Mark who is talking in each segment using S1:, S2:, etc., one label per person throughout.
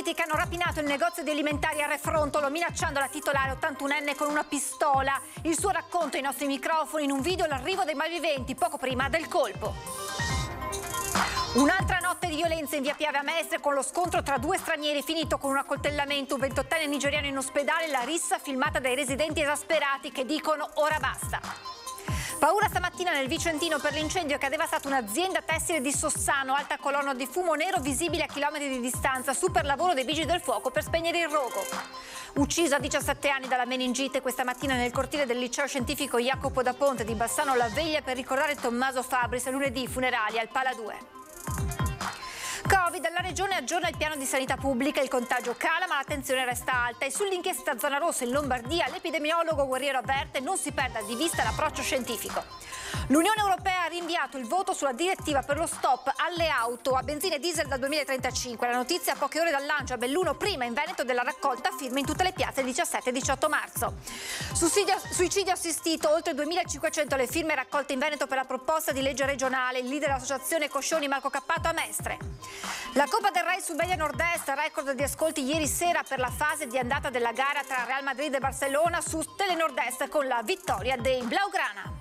S1: banditi che hanno rapinato il negozio di alimentari a Refrontolo minacciando la titolare 81enne con una pistola. Il suo racconto ai nostri microfoni in un video l'arrivo dei malviventi poco prima del colpo. Un'altra notte di violenza in via Piave a Mestre con lo scontro tra due stranieri finito con un accoltellamento, un 28enne nigeriano in ospedale, la rissa filmata dai residenti esasperati che dicono ora basta. Paura stamattina nel Vicentino per l'incendio che ha devastato un'azienda tessile di Sossano, alta colonna di fumo nero visibile a chilometri di distanza, super lavoro dei vigili del fuoco per spegnere il rogo. Ucciso a 17 anni dalla meningite questa mattina nel cortile del liceo scientifico Jacopo da Ponte di Bassano La Veglia per ricordare Tommaso Fabris, lunedì funerali al Pala 2. Covid, la regione aggiorna il piano di sanità pubblica, il contagio cala ma la tensione resta alta e sull'inchiesta zona rossa in Lombardia l'epidemiologo guerriero avverte non si perda di vista l'approccio scientifico. L'Unione Europea ha rinviato il voto sulla direttiva per lo stop alle auto a benzina e diesel dal 2035, la notizia a poche ore dal lancio a Belluno prima in Veneto della raccolta firme in tutte le piazze il 17 e 18 marzo. Sussidio, suicidio assistito, oltre 2500 le firme raccolte in Veneto per la proposta di legge regionale, il leader dell'associazione Coscioni Marco Cappato a Mestre. La Coppa del Rai su media nord-est, record di ascolti ieri sera per la fase di andata della gara tra Real Madrid e Barcellona su Telenord-est con la vittoria dei Blaugrana.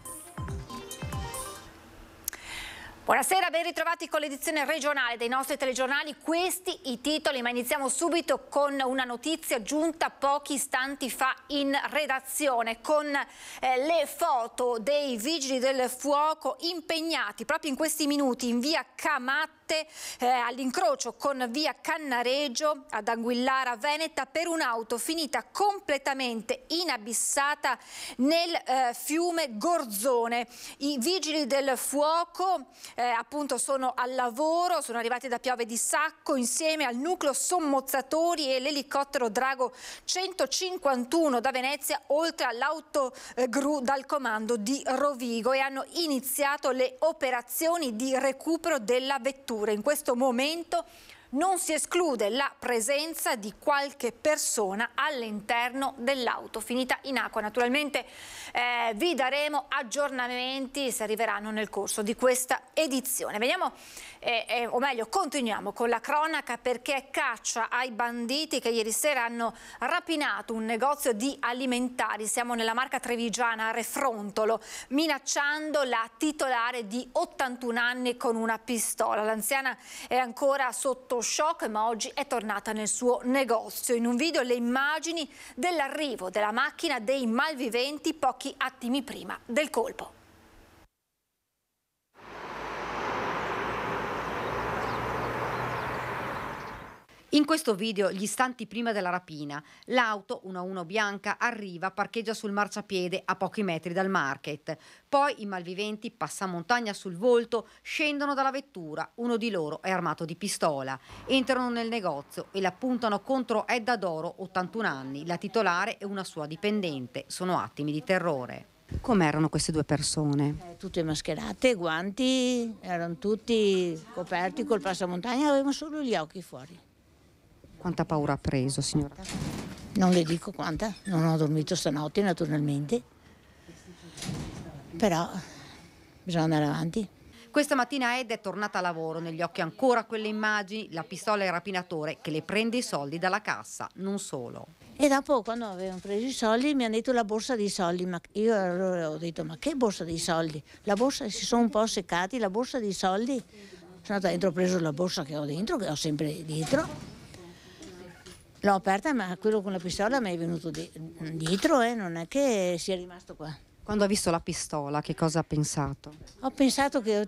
S1: Buonasera, ben ritrovati con l'edizione regionale dei nostri telegiornali. Questi i titoli, ma iniziamo subito con una notizia giunta pochi istanti fa in redazione con eh, le foto dei vigili del fuoco impegnati proprio in questi minuti in via Camata Matte eh, all'incrocio con via Cannaregio ad Anguillara Veneta per un'auto finita completamente inabissata nel eh, fiume Gorzone. I vigili del fuoco eh, appunto sono al lavoro, sono arrivati da Piove di Sacco insieme al nucleo sommozzatori e l'elicottero Drago 151 da Venezia oltre all'autogru eh, dal comando di Rovigo e hanno iniziato le operazioni di recupero della vettura strutture in questo momento non si esclude la presenza di qualche persona all'interno dell'auto finita in acqua. Naturalmente eh, vi daremo aggiornamenti se arriveranno nel corso di questa edizione. Veniamo, eh, eh, o meglio, continuiamo con la cronaca perché caccia ai banditi che ieri sera hanno rapinato un negozio di alimentari. Siamo nella marca trevigiana Refrontolo, minacciando la titolare di 81 anni con una pistola. L'anziana è ancora sotto shock ma oggi è tornata nel suo negozio. In un video le immagini dell'arrivo della macchina dei malviventi pochi attimi prima del colpo.
S2: In questo video gli istanti prima della rapina, l'auto 1-1 bianca arriva, parcheggia sul marciapiede a pochi metri dal market. Poi i malviventi, passamontagna sul volto, scendono dalla vettura, uno di loro è armato di pistola. Entrano nel negozio e la puntano contro Edda Doro, 81 anni, la titolare e una sua dipendente. Sono attimi di terrore. Com'erano queste due persone?
S3: Eh, tutte mascherate, guanti, erano tutti coperti col passamontagna, avevano solo gli occhi fuori. Quanta paura ha preso, signora? Non le dico quanta, non ho dormito stanotte naturalmente, però bisogna andare avanti.
S2: Questa mattina Ed è tornata a lavoro, negli occhi ancora quelle immagini, la pistola e il rapinatore che le prende i soldi dalla cassa,
S3: non solo. E dopo quando avevano preso i soldi mi hanno detto la borsa dei soldi, ma io allora ho detto ma che borsa dei soldi? La borsa si sono un po' seccati, la borsa dei soldi? Sono andata dentro, ho preso la borsa che ho dentro, che ho sempre dietro L'ho aperta, ma quello con la pistola mi è venuto di dietro, eh, non è che sia rimasto qua. Quando
S2: ha visto la pistola, che cosa ha pensato?
S3: Ho pensato che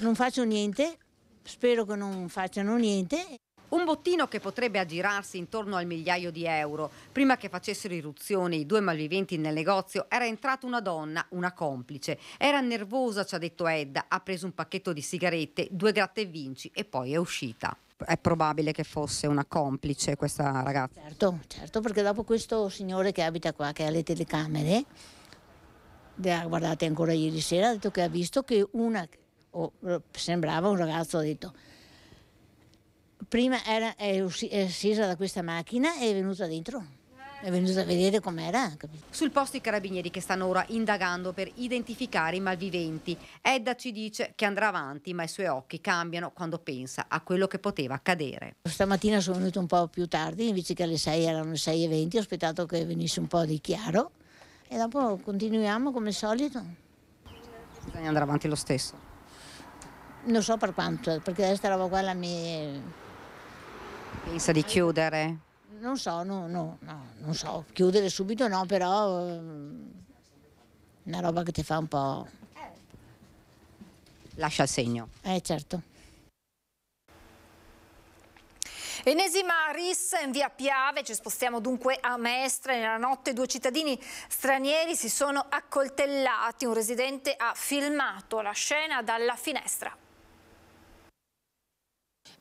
S3: non faccio niente, spero che non facciano niente. Un bottino che potrebbe aggirarsi intorno al
S2: migliaio di euro. Prima che facessero irruzione i due malviventi nel negozio era entrata una donna, una complice. Era nervosa, ci ha detto Edda, ha preso un pacchetto di sigarette, due gratte e vinci e poi è uscita è probabile che fosse una complice questa ragazza.
S3: Certo, certo, perché dopo questo signore che abita qua, che ha le telecamere, guardate ancora ieri sera, ha detto che ha visto che una, oh, sembrava un ragazzo, ha detto, prima era, è, è scesa da questa macchina e è venuta dentro è venuta a vedere com'era. Sul posto i carabinieri che stanno ora
S2: indagando per identificare i malviventi. Edda ci dice che andrà avanti, ma i suoi occhi
S3: cambiano quando pensa a quello che poteva accadere. Stamattina sono venuto un po' più tardi, invece che alle 6 erano le 6.20, ho aspettato che venisse un po' di chiaro e dopo continuiamo come al solito. Bisogna andare avanti lo stesso. Non so per quanto, perché questa roba qua la mia... Pensa di chiudere? non so, no, no, no, non so, chiudere subito no, però ehm, una roba che ti fa un po'... Lascia il segno. Eh certo.
S1: Enesima rissa in via Piave, ci spostiamo dunque a Mestre. Nella notte due cittadini stranieri si sono accoltellati. Un residente ha filmato la scena dalla finestra.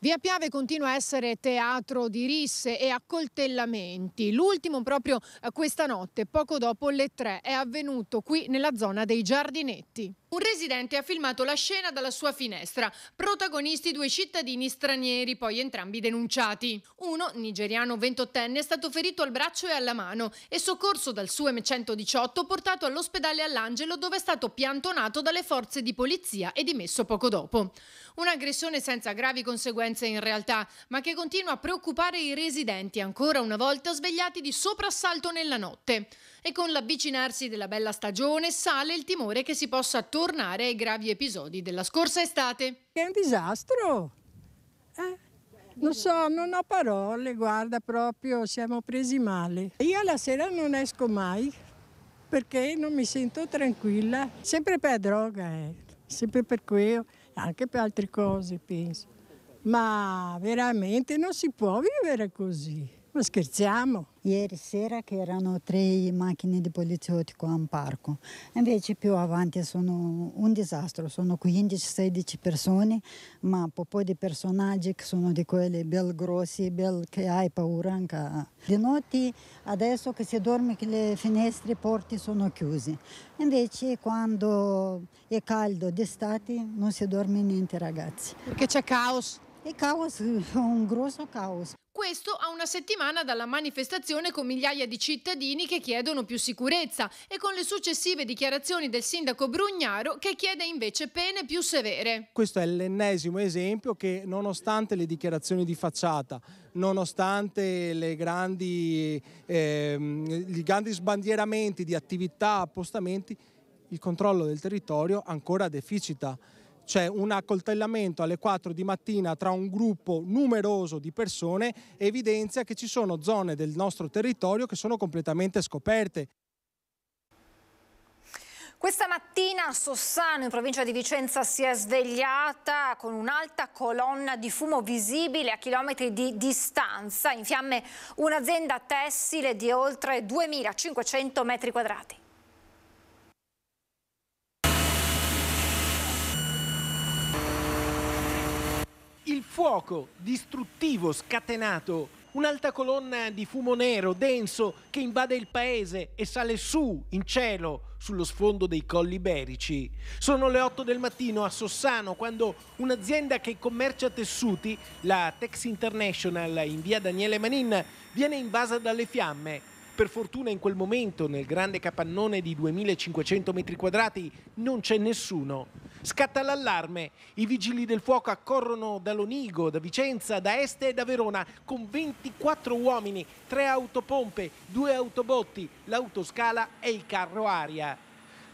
S4: Via Piave continua a essere teatro di risse e accoltellamenti. L'ultimo proprio eh, questa notte, poco dopo le 3, è avvenuto qui nella zona dei giardinetti. Un residente ha filmato la scena dalla sua finestra, protagonisti due cittadini stranieri, poi entrambi denunciati. Uno, nigeriano 28enne, è stato ferito al braccio e alla mano e soccorso dal suo M118 portato all'ospedale all'Angelo dove è stato piantonato dalle forze di polizia e dimesso poco dopo. Un'aggressione senza gravi conseguenze Firenze in realtà, ma che continua a preoccupare i residenti ancora una volta svegliati di soprassalto nella notte. E con l'avvicinarsi della bella stagione sale il timore che si possa tornare ai gravi episodi della scorsa estate. È un disastro. Eh? Non so, non ho parole, guarda, proprio siamo presi male. Io la sera non esco mai perché non mi sento tranquilla, sempre per droga, eh. sempre per quello, anche per altre cose penso. Ma veramente non si può vivere così. Ma
S5: scherziamo? Ieri sera che erano tre macchine di poliziotti qua in parco, invece più avanti sono un disastro, sono 15-16 persone, ma un po' di personaggi che sono di quelli bel grossi, bel che hai paura anche. Di notte adesso che si dorme che le finestre e porte sono chiuse, invece quando è caldo d'estate non si dorme niente ragazzi. Perché
S4: c'è caos? è caos, un grosso caos. Questo a una settimana dalla manifestazione con migliaia di cittadini che chiedono più sicurezza e con le successive dichiarazioni del sindaco Brugnaro che chiede invece pene più severe.
S6: Questo è l'ennesimo esempio che nonostante le dichiarazioni di facciata, nonostante grandi, eh, i grandi sbandieramenti di attività, appostamenti, il controllo del territorio ancora deficita c'è un accoltellamento alle 4 di mattina tra un gruppo numeroso di persone evidenzia che ci sono zone del nostro territorio che sono completamente scoperte.
S1: Questa mattina Sossano, in provincia di Vicenza, si è svegliata con un'alta colonna di fumo visibile a chilometri di distanza. In fiamme un'azienda tessile di oltre 2.500 metri quadrati.
S6: fuoco distruttivo scatenato Un'alta colonna di fumo nero denso che invade il paese e sale su, in cielo, sullo sfondo dei colli iberici. Sono le 8 del mattino a Sossano quando un'azienda che commercia tessuti, la Tex International in via Daniele Manin, viene invasa dalle fiamme per fortuna in quel momento nel grande capannone di 2500 metri quadrati non c'è nessuno. Scatta l'allarme, i vigili del fuoco accorrono da Lonigo, da Vicenza, da Este e da Verona con 24 uomini, 3 autopompe, 2 autobotti, l'autoscala e il carro aria.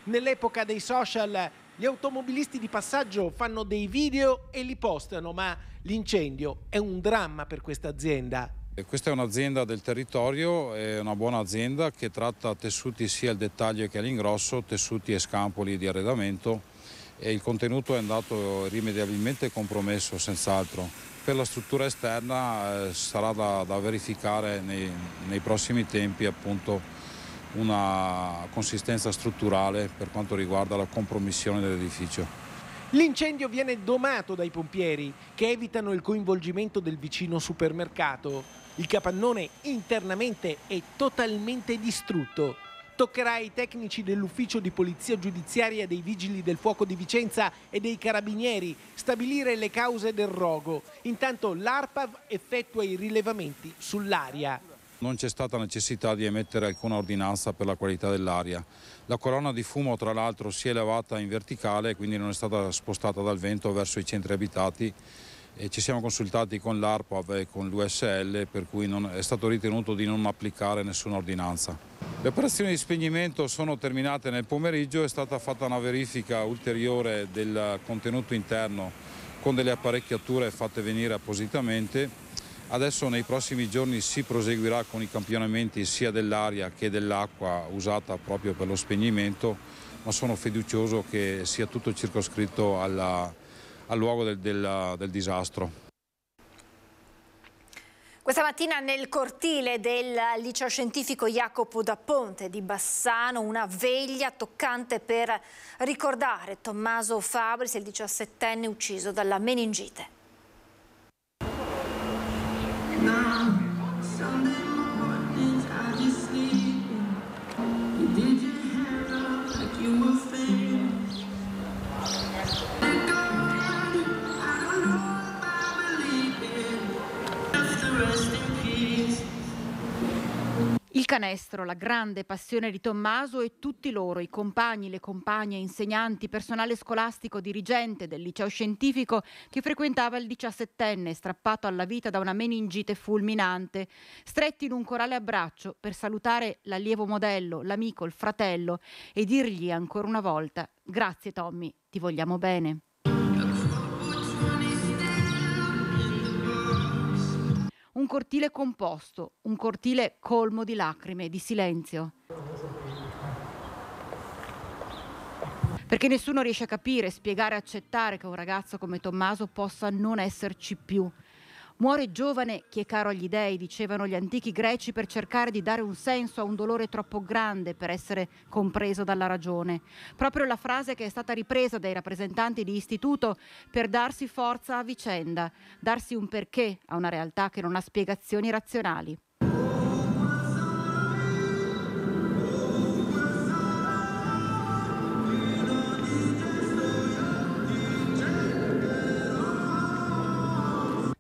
S6: Nell'epoca dei social gli automobilisti di passaggio fanno dei video e li postano, ma l'incendio è un dramma per questa azienda.
S7: Questa è un'azienda del territorio, è una buona azienda che tratta tessuti sia al dettaglio che all'ingrosso, tessuti e scampoli di arredamento e il contenuto è andato irrimediabilmente compromesso senz'altro. Per la struttura esterna eh, sarà da, da verificare nei, nei, prossimi tempi appunto, una consistenza strutturale per quanto riguarda la compromissione dell'edificio.
S6: L'incendio viene domato dai pompieri che evitano il coinvolgimento del vicino supermercato. Il capannone internamente è totalmente distrutto. Toccherà ai tecnici dell'ufficio di polizia giudiziaria dei vigili del fuoco di Vicenza e dei carabinieri stabilire le cause del rogo. Intanto l'ARPAV effettua i rilevamenti sull'aria.
S7: Non c'è stata necessità di emettere alcuna ordinanza per la qualità dell'aria. La colonna di fumo tra l'altro si è elevata in verticale quindi non è stata spostata dal vento verso i centri abitati ci siamo consultati con l'ARPAV e con l'USL per cui non, è stato ritenuto di non applicare nessuna ordinanza. Le operazioni di spegnimento sono terminate nel pomeriggio, è stata fatta una verifica ulteriore del contenuto interno con delle apparecchiature fatte venire appositamente. Adesso nei prossimi giorni si proseguirà con i campionamenti sia dell'aria che dell'acqua usata proprio per lo spegnimento, ma sono fiducioso che sia tutto circoscritto alla, al luogo del, del, del disastro. Questa
S1: mattina nel cortile del liceo scientifico Jacopo da Ponte di Bassano una veglia toccante per ricordare Tommaso Fabris, il 17enne ucciso dalla meningite.
S5: canestro, la grande passione di Tommaso e tutti loro, i compagni, le compagne, insegnanti, personale scolastico, dirigente del liceo scientifico che frequentava il diciassettenne strappato alla vita da una meningite fulminante, stretti in un corale abbraccio per salutare l'allievo modello, l'amico, il fratello e dirgli ancora una volta grazie Tommy, ti vogliamo bene. cortile composto, un cortile colmo di lacrime, di silenzio. Perché nessuno riesce a capire, spiegare, accettare che un ragazzo come Tommaso possa non esserci più. Muore giovane chi è caro agli dei, dicevano gli antichi greci per cercare di dare un senso a un dolore troppo grande per essere compreso dalla ragione. Proprio la frase che è stata ripresa dai rappresentanti di istituto per darsi forza a vicenda, darsi un perché a una realtà che non ha spiegazioni razionali.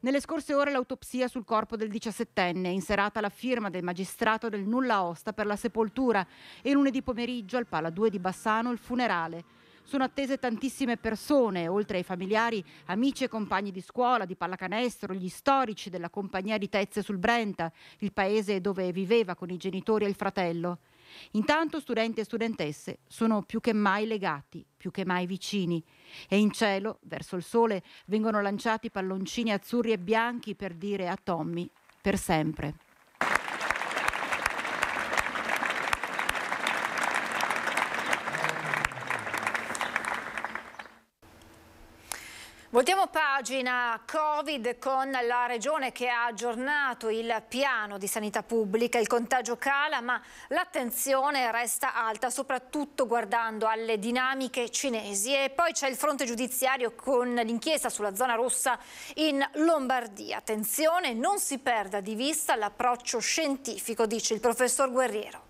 S5: Nelle scorse ore l'autopsia sul corpo del 17enne, in serata la firma del magistrato del nulla osta per la sepoltura e lunedì pomeriggio al Pala 2 di Bassano il funerale. Sono attese tantissime persone, oltre ai familiari, amici e compagni di scuola, di pallacanestro, gli storici della compagnia di Tezze sul Brenta, il paese dove viveva con i genitori e il fratello. Intanto studenti e studentesse sono più che mai legati, più che mai vicini e in cielo, verso il sole, vengono lanciati palloncini azzurri e bianchi per dire a Tommy per sempre.
S1: Voltiamo pagina Covid con la Regione che ha aggiornato il piano di sanità pubblica, il contagio cala ma l'attenzione resta alta soprattutto guardando alle dinamiche cinesi e poi c'è il fronte giudiziario con l'inchiesta sulla zona rossa in Lombardia. Attenzione, non si perda di vista l'approccio scientifico, dice il professor Guerriero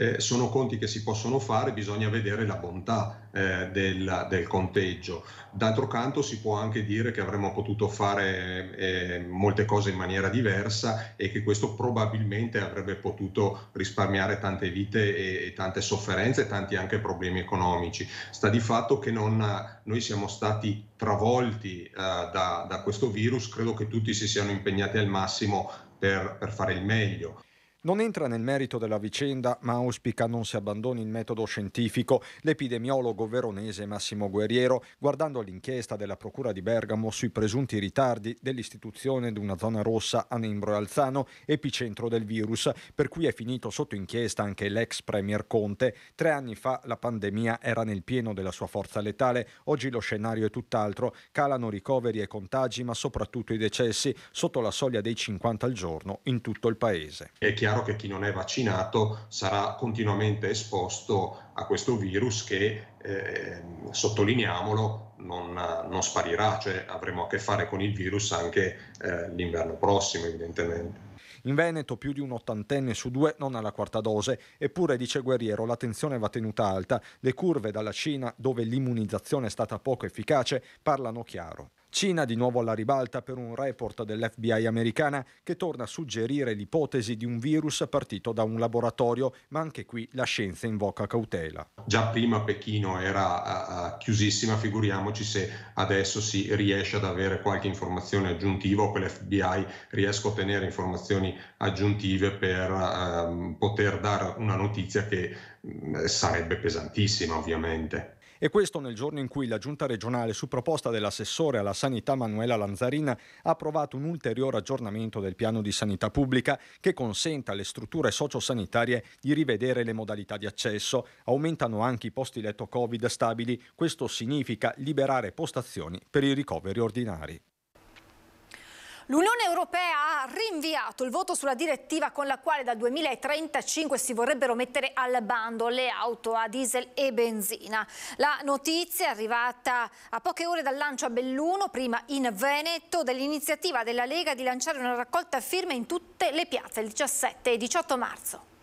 S8: eh, sono conti che si possono fare, bisogna vedere la bontà eh, del, del, conteggio. D'altro canto si può anche dire che avremmo potuto fare eh, molte cose in maniera diversa e che questo probabilmente avrebbe potuto risparmiare tante vite e, e tante sofferenze, e tanti anche problemi economici. Sta di fatto che non, noi siamo stati travolti eh, da, da questo virus, credo che tutti si siano impegnati al massimo per, per, fare il meglio.
S9: Non entra nel merito della vicenda, ma auspica non si abbandoni il metodo scientifico l'epidemiologo veronese Massimo Guerriero, guardando l'inchiesta della Procura di Bergamo sui presunti ritardi dell'istituzione di una zona rossa a Nembro e Alzano, epicentro del virus, per cui è finito sotto inchiesta anche l'ex premier Conte. Tre anni fa la pandemia era nel pieno della sua forza letale, oggi lo scenario è tutt'altro, calano ricoveri e contagi, ma soprattutto i decessi, sotto la soglia dei 50 al
S8: giorno in tutto il paese. È chiaro chiaro che chi non è vaccinato sarà continuamente esposto a questo virus che, eh, sottolineiamolo, non, non, sparirà, cioè avremo a che fare con il virus anche eh, l'inverno prossimo evidentemente.
S9: In Veneto più di un ottantenne su due non ha la quarta dose, eppure dice Guerriero l'attenzione va tenuta alta, le curve dalla Cina dove l'immunizzazione è stata poco efficace parlano chiaro. Cina di nuovo alla ribalta per un report dell'FBI americana che torna a suggerire l'ipotesi di un virus partito da un laboratorio, ma anche qui la scienza invoca cautela.
S8: Già prima Pechino era uh, chiusissima, figuriamoci se adesso si riesce ad avere qualche informazione aggiuntiva o che l'FBI riesca a ottenere informazioni aggiuntive per uh, poter dare una notizia che uh, sarebbe pesantissima ovviamente.
S9: E questo nel giorno in cui la Giunta regionale, su proposta dell'assessore alla sanità Manuela Lanzarina, ha approvato un ulteriore aggiornamento del piano di sanità pubblica che consente alle strutture sociosanitarie di rivedere le modalità di accesso. Aumentano anche i posti letto Covid stabili. Questo significa liberare postazioni per i ricoveri ordinari.
S1: L'Unione Europea ha rinviato il voto sulla direttiva con la quale dal 2035 si vorrebbero mettere al bando le auto a diesel e benzina. La notizia è arrivata a poche ore dal lancio a Belluno, prima in Veneto, dell'iniziativa della Lega di lanciare una raccolta firme in tutte le piazze il 17 e 18 marzo.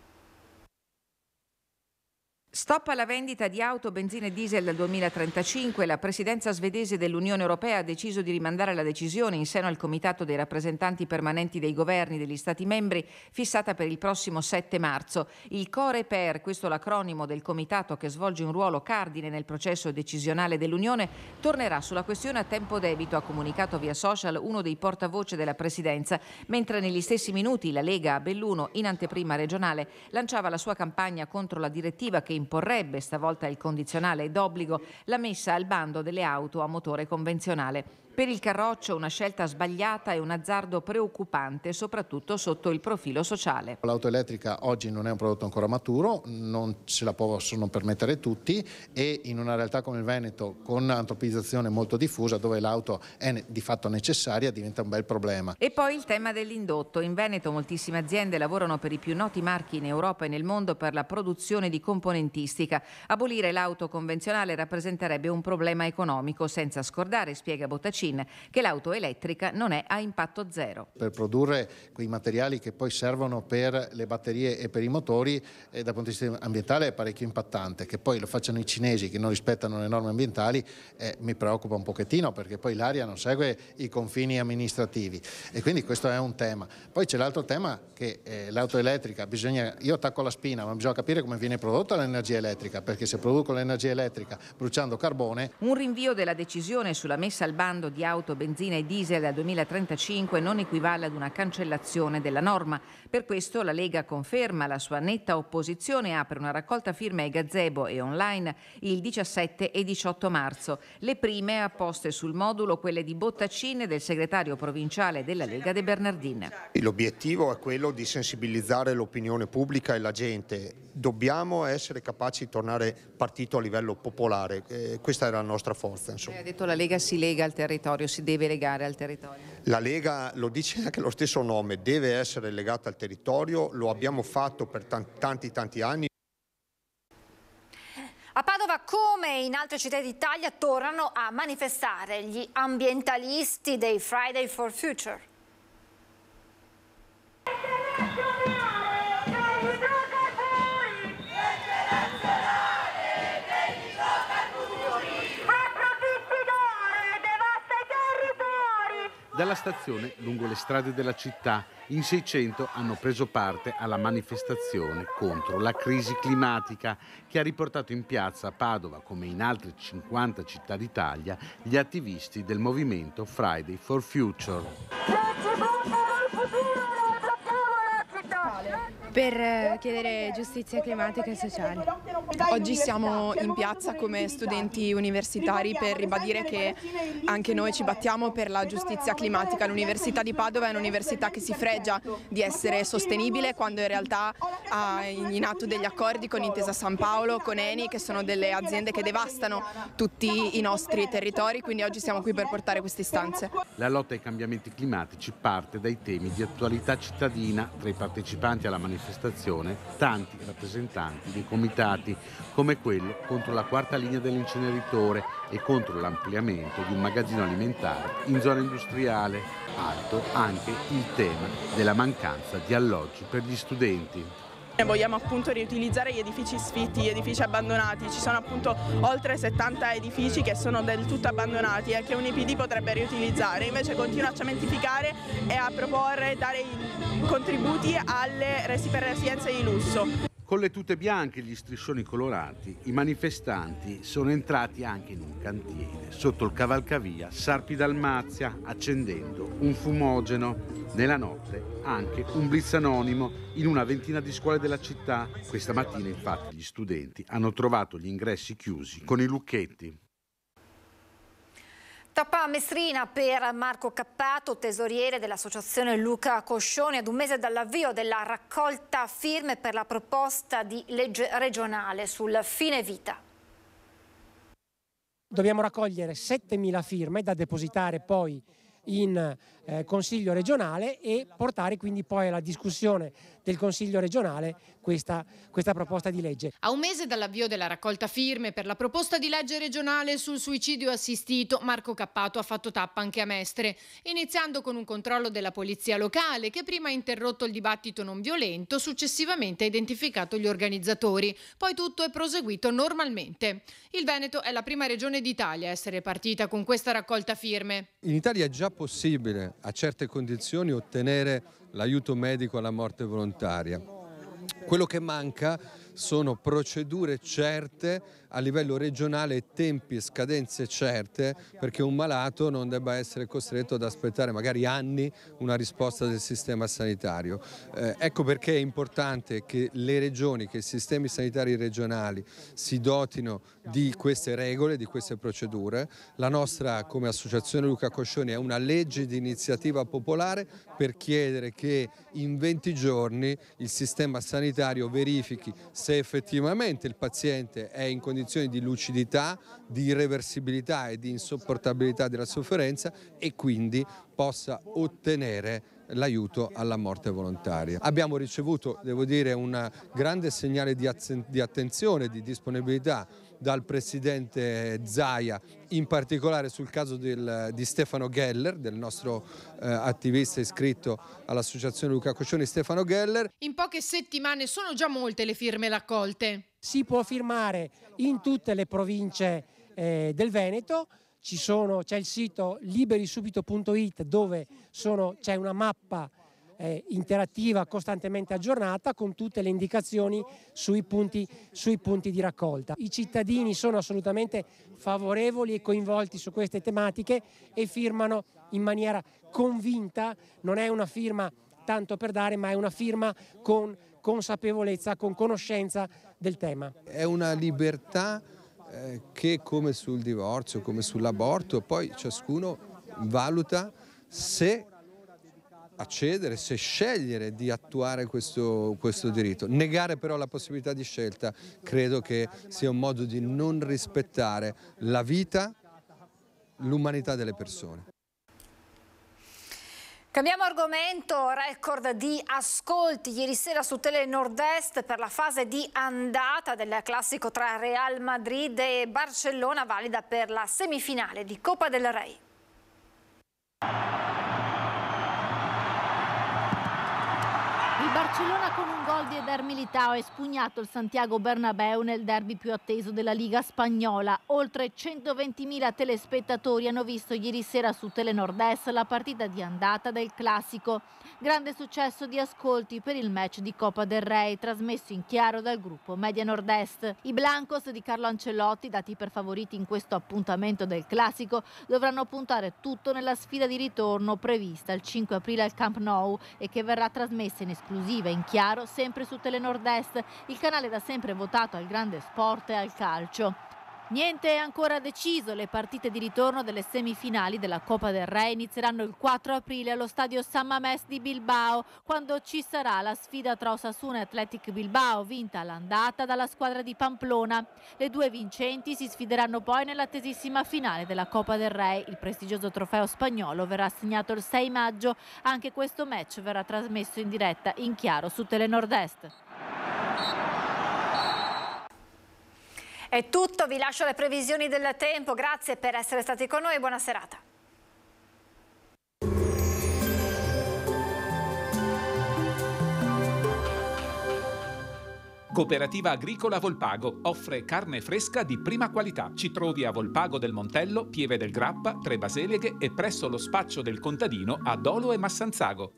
S10: Stop alla vendita di auto, benzina e diesel dal 2035. La presidenza svedese dell'Unione Europea ha deciso di rimandare la decisione in seno al Comitato dei rappresentanti permanenti dei governi degli Stati membri, fissata per il prossimo 7 marzo. Il Coreper, questo l'acronimo del Comitato che svolge un ruolo cardine nel processo decisionale dell'Unione, tornerà sulla questione a tempo debito, ha comunicato via social uno dei portavoce della presidenza, mentre negli stessi minuti la Lega a Belluno, in anteprima regionale, lanciava la sua campagna contro la direttiva che impone imporrebbe stavolta il condizionale d'obbligo la messa al bando delle auto a motore convenzionale. Per il Carroccio una scelta sbagliata e un azzardo preoccupante, soprattutto
S11: sotto il profilo sociale. L'auto elettrica oggi non è un prodotto ancora maturo, non se la possono permettere tutti e in una realtà come il Veneto con antropizzazione molto diffusa dove l'auto è di fatto necessaria diventa un bel problema.
S10: E poi il tema dell'indotto. In Veneto moltissime aziende lavorano per i più noti marchi in Europa e nel mondo per la produzione di componentistica. Abolire l'auto convenzionale rappresenterebbe un problema economico, senza scordare, spiega Bottacini, Concin che l'auto elettrica non è a impatto zero.
S11: Per produrre quei materiali che poi servono per le batterie e per i motori, eh, dal punto di vista ambientale è parecchio impattante. Che poi lo facciano i cinesi che non rispettano le norme ambientali eh, mi preoccupa un pochettino perché poi l'aria non segue i confini amministrativi e quindi questo è un tema. Poi c'è l'altro tema che eh, l'auto elettrica, bisogna, io attacco la spina, ma bisogna capire come viene prodotta l'energia elettrica perché se produco l'energia elettrica bruciando carbone... Un rinvio della decisione sulla
S10: messa al bando di di auto benzina e diesel al 2035 non equivale ad una cancellazione della norma. Per questo la Lega conferma la sua netta opposizione e apre una raccolta firme ai gazebo e online il 17 e 18 marzo. Le prime apposte sul modulo, quelle di Bottacine del segretario provinciale della Lega De Bernardin.
S8: L'obiettivo è quello di sensibilizzare l'opinione pubblica e la gente. Dobbiamo essere capaci di tornare partito a livello popolare. Eh, questa è la nostra forza. Insomma.
S10: Lei ha detto la Lega si lega al territorio territorio, si deve legare al territorio.
S8: La Lega, lo dice anche lo stesso nome, deve essere legata al territorio, lo abbiamo fatto per tanti tanti anni.
S1: A Padova, come in altre città d'Italia, tornano a manifestare gli ambientalisti dei Friday for Future.
S11: dalla stazione lungo le strade della città. In 600 hanno preso parte alla manifestazione contro la crisi climatica che ha riportato in piazza Padova, come in altre 50 città d'Italia, gli attivisti del movimento Friday for Future
S4: per eh, chiedere giustizia climatica e sociale. Oggi siamo in piazza come studenti universitari per ribadire che anche noi ci battiamo per la giustizia climatica. L'Università di Padova è un'università che si fregia di essere sostenibile quando in realtà ha in atto degli accordi con Intesa San Paolo, con Eni, che sono delle aziende che devastano tutti i nostri territori, quindi oggi siamo qui per portare queste istanze.
S11: La lotta ai cambiamenti climatici parte dai temi di attualità cittadina tra i partecipanti alla manifestazione manifestazione tanti rappresentanti dei comitati, come quello contro la quarta linea dell'inceneritore e contro l'ampliamento di un magazzino alimentare in zona industriale. Alto anche il tema della mancanza di alloggi per gli studenti.
S12: Vogliamo appunto riutilizzare gli edifici sfitti, gli edifici abbandonati, ci sono appunto oltre 70 edifici che sono del tutto abbandonati e che un IPD potrebbe riutilizzare, invece continua a cementificare e a proporre, dare i contributi alle, per residenze di lusso.
S11: Con le tute bianche e gli striscioni colorati, i manifestanti sono entrati anche in un cantiere sotto il cavalcavia Sarpi Dalmazia, accendendo un fumogeno. Nella notte anche un blitz anonimo in una ventina di scuole della città. Questa mattina infatti gli studenti hanno trovato gli ingressi chiusi con i lucchetti.
S1: Tappa Mestrina per Marco Cappato, tesoriere dell'associazione Luca Coscioni, ad un mese dall'avvio della raccolta firme per la proposta di legge regionale sul fine vita.
S6: Dobbiamo raccogliere 7.000 firme da depositare poi in eh, Consiglio regionale e portare quindi poi alla discussione del Consiglio regionale questa, questa proposta di legge.
S4: A un mese dall'avvio della raccolta firme per la proposta di legge regionale sul suicidio assistito, Marco Cappato ha fatto tappa anche a Mestre, iniziando con un controllo della polizia locale che prima ha interrotto il dibattito non violento, successivamente ha identificato gli organizzatori. Poi tutto è proseguito normalmente. Il Veneto è la prima regione d'Italia a essere partita con questa raccolta firme.
S13: In Italia è già possibile a certe condizioni ottenere l'aiuto medico alla morte volontaria. Quello che manca sono procedure certe a livello regionale tempi e scadenze certe perché un malato non debba essere costretto ad aspettare magari anni una risposta del sistema sanitario. Eh, ecco perché è importante che le regioni, che i sistemi sanitari regionali si dotino di queste regole, di queste procedure. La nostra come associazione Luca Coscioni è una legge di iniziativa popolare per chiedere che in 20 giorni il sistema sanitario verifichi se effettivamente il paziente è in condizione condizioni di lucidità, di irreversibilità e di insopportabilità della sofferenza e quindi possa ottenere l'aiuto alla morte volontaria. Abbiamo ricevuto, devo dire, un grande segnale di, di attenzione, di disponibilità dal presidente Zaia, in particolare sul caso del, di Stefano Geller, del nostro eh, attivista iscritto all'associazione Luca Coccioni Stefano Geller.
S4: In poche settimane sono già molte le firme raccolte si può
S6: firmare in tutte le province eh, del Veneto, sono, c'è il sito liberisubito.it dove sono, c'è una mappa eh, interattiva costantemente aggiornata con tutte le indicazioni sui punti, sui punti, di raccolta. I cittadini sono assolutamente favorevoli e coinvolti su queste tematiche e firmano in maniera convinta, non è una firma tanto per dare, ma è una firma con consapevolezza, con conoscenza del tema. È una
S13: libertà eh, che come sul divorzio, come sull'aborto, poi ciascuno valuta se accedere, se scegliere di attuare questo, questo, diritto. Negare però la possibilità di scelta credo che sia un modo di non rispettare la vita, l'umanità delle persone.
S1: Cambiamo argomento, record di ascolti ieri sera su Tele Nord-Est per la fase di andata del classico tra Real Madrid e Barcellona valida per la semifinale di Coppa del Rey.
S14: Barcellona con un gol di Eder Militao ha espugnato il Santiago Bernabeu nel derby più atteso della Liga spagnola. Oltre 120.000 telespettatori hanno visto ieri sera su Telenordest la partita di andata del classico. Grande successo di ascolti per il match di Coppa del Re, trasmesso in chiaro dal gruppo Media Nord-Est. I Blancos di Carlo Ancelotti, dati per favoriti in questo appuntamento del classico, dovranno puntare tutto nella sfida di ritorno prevista il 5 aprile al Camp Nou e che verrà trasmessa in esclusiva sportiva in chiaro sempre su Telenord Est, il canale da sempre votato al grande sport e al calcio. Niente è ancora deciso, le partite di ritorno delle semifinali della Coppa del Re inizieranno il 4 aprile allo stadio San Mamés di Bilbao, quando ci sarà la sfida tra Osasuna e Athletic Bilbao, vinta all'andata dalla squadra di Pamplona. Le due vincenti si sfideranno poi nell'attesissima finale della Coppa del Re. Il prestigioso trofeo spagnolo verrà assegnato il 6 maggio, anche questo match verrà trasmesso in diretta in chiaro su Telenordest.
S1: È tutto, vi lascio le previsioni del tempo, grazie per essere stati con noi e buona serata.
S6: Cooperativa Agricola Volpago offre carne fresca di prima qualità. Ci trovi a Volpago del Montello, Pieve del Grappa, Tre Baseleghe e presso lo spaccio del contadino a Dolo e Massanzago.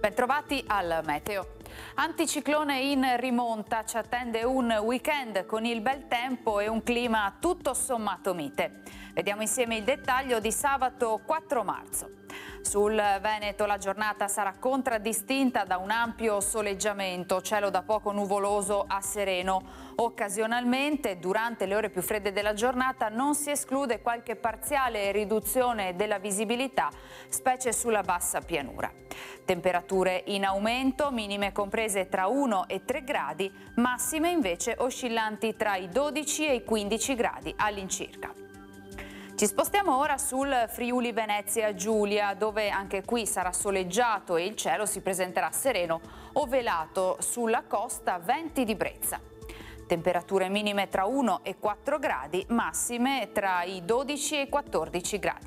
S12: Bentrovati al Meteo. Anticiclone in rimonta, ci attende un weekend con il bel tempo e un clima tutto sommato mite. Vediamo insieme il dettaglio di sabato 4 marzo. Sul Veneto la giornata sarà contraddistinta da un ampio soleggiamento, cielo da poco nuvoloso a sereno. Occasionalmente, durante le ore più fredde della giornata, non si esclude qualche parziale riduzione della visibilità, specie sulla bassa pianura. Temperature in aumento, minime comprese tra 1 e 3 gradi, massime invece oscillanti tra i 12 e i 15 gradi all'incirca. Ci spostiamo ora sul Friuli Venezia Giulia, dove anche qui sarà soleggiato e il cielo si presenterà sereno o velato sulla costa venti di brezza. Temperature minime tra 1 e 4 gradi, massime tra i 12 e i 14 gradi.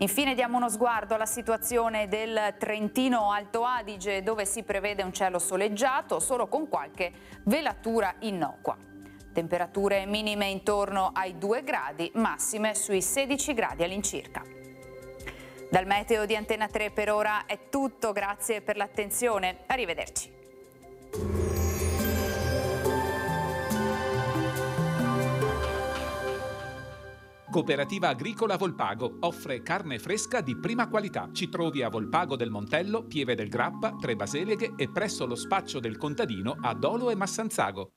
S12: Infine diamo uno sguardo alla situazione del Trentino Alto Adige dove si prevede un cielo soleggiato solo con qualche velatura innocua temperature minime intorno ai 2 gradi, massime sui 16 gradi all'incirca. Dal meteo di Antena 3 per ora è tutto, grazie per l'attenzione, arrivederci.
S6: Cooperativa Agricola Volpago offre carne fresca di prima qualità. Ci trovi a Volpago del Montello, Pieve del Grappa, Tre Baseleghe e presso lo spaccio del contadino a Dolo e Massanzago.